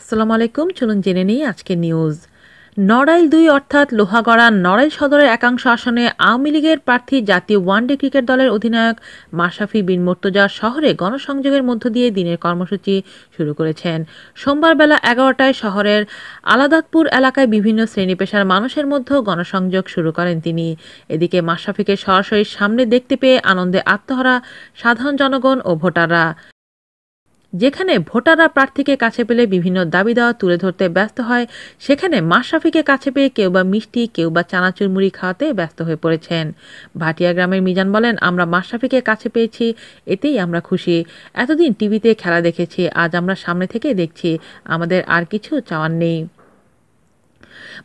আসসালামু আলাইকুম চলুন জেনে নিই আজকের নিউজ নড়াইল দুই অর্থাৎ লোহাগড়া নড়াইল সদরের একাংশ আসনে আওয়ামী লীগের প্রার্থী জাতীয় ওয়ানডে ক্রিকেট দলের অধিনায়ক মাশাফি বিন মোর্তজা শহরে গণসংযোগের মধ্য দিয়ে দিনের কর্মসূচি শুরু করেছেন সোমবার বেলা এগারোটায় শহরের আলাদাতপুর এলাকায় বিভিন্ন শ্রেণী পেশার মানুষের মধ্যে গণসংযোগ শুরু করেন তিনি এদিকে মাশাফিকে সরাসরি সামনে দেখতে পেয়ে আনন্দে আত্মহারা সাধারণ জনগণ ও ভোটাররা যেখানে ভোটাররা প্রার্থীকে কাছে পেলে বিভিন্ন দাবি দেওয়া তুলে ধরতে ব্যস্ত হয় সেখানে মাশরাফিকে কাছে পেয়ে কেউ বা মিষ্টি কেউ বা চানাচুর মুড়ি খাওয়াতে ব্যস্ত হয়ে পড়েছেন ভাটিয়া গ্রামের মিজান বলেন আমরা মাশরাফিকে কাছে পেয়েছি এতেই আমরা খুশি এতদিন টিভিতে খেলা দেখেছি আজ আমরা সামনে থেকে দেখছি আমাদের আর কিছু চাওয়ার নেই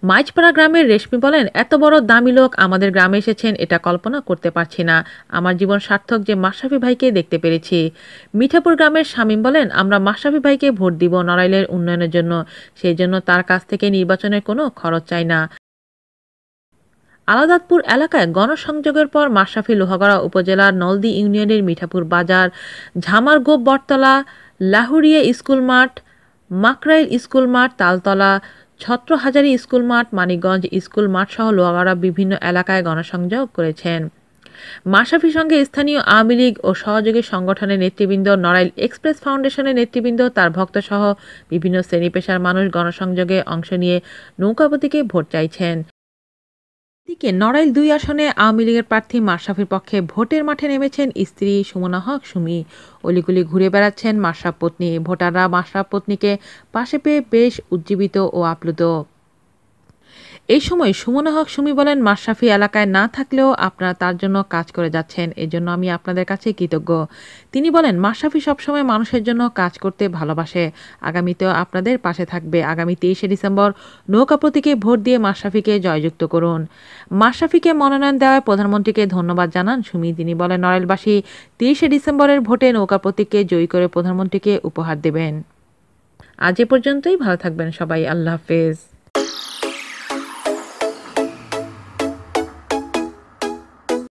মাইজপাড়া গ্রামের রেশমি বলেন এত বড় দামি লোক আমাদের গ্রামে এসেছেন এটা কল্পনা করতে পারছি না আমার জীবন সার্থক যে মাশরাফি ভাইকে দেখতে পেরেছি মিঠাপুর গ্রামের শামীম বলেন আমরা মাশরাফি ভাইকে ভোট দিব নড়াইলের উন্নয়নের জন্য সেই জন্য তার কাছ থেকে নির্বাচনের কোনো খরচ চাই না আলাদাতপুর এলাকায় গণসংযোগের পর মাশরাফি লোহাগড়া উপজেলার নলদি ইউনিয়নের মিঠাপুর বাজার ঝামারগোপ বটতলা লাহুরিয়া স্কুল মাঠ মাকরাইল স্কুল মাঠ তালতলা ছত্র হাজারি স্কুল মাঠ মানিকগঞ্জ স্কুল মাঠ সহ লোয়াগাড়া বিভিন্ন এলাকায় গণসংযোগ করেছেন মাসাফি সঙ্গে স্থানীয় আওয়ামী লীগ ও সহযোগী সংগঠনের নেতৃবৃন্দ নড়াইল এক্সপ্রেস ফাউন্ডেশনের নেতৃবৃন্দ তার ভক্তসহ বিভিন্ন শ্রেণী পেশার মানুষ গণসংযোগে অংশ নিয়ে নৌকাপতিকে ভোট চাইছেন দিকে নড়াইল দুই আসনে আওয়ামী লীগের প্রার্থী মাশরাফির পক্ষে ভোটের মাঠে নেমেছেন স্ত্রী সুমনা হক সুমি অলিগুলি ঘুরে বেড়াচ্ছেন মাশরাফ পত্নী ভোটাররা মাশরাফ পত্নীকে পাশে পেয়ে বেশ উজ্জীবিত ও আপ্লুত এই সময় সুমনা হক সুমি বলেন মাশরাফি এলাকায় না থাকলেও আপনারা তার জন্য কাজ করে যাচ্ছেন এজন্য আমি আপনাদের কাছে কৃতজ্ঞ তিনি বলেন মাশরাফি সবসময় মানুষের জন্য কাজ করতে ভালোবাসে আগামীতেও আপনাদের পাশে থাকবে আগামী তেইশে ডিসেম্বর নৌকা প্রতীকে ভোট দিয়ে মাশরাফিকে জয়যুক্ত করুন মাশরাফিকে মনোনয়ন দেওয়ায় প্রধানমন্ত্রীকে ধন্যবাদ জানান সুমি তিনি বলেন নরেলবাসী তেইশে ডিসেম্বরের ভোটে নৌকা প্রতীককে জয়ী করে প্রধানমন্ত্রীকে উপহার দেবেন আজ এ পর্যন্তই ভালো থাকবেন সবাই আল্লাহ হাফেজ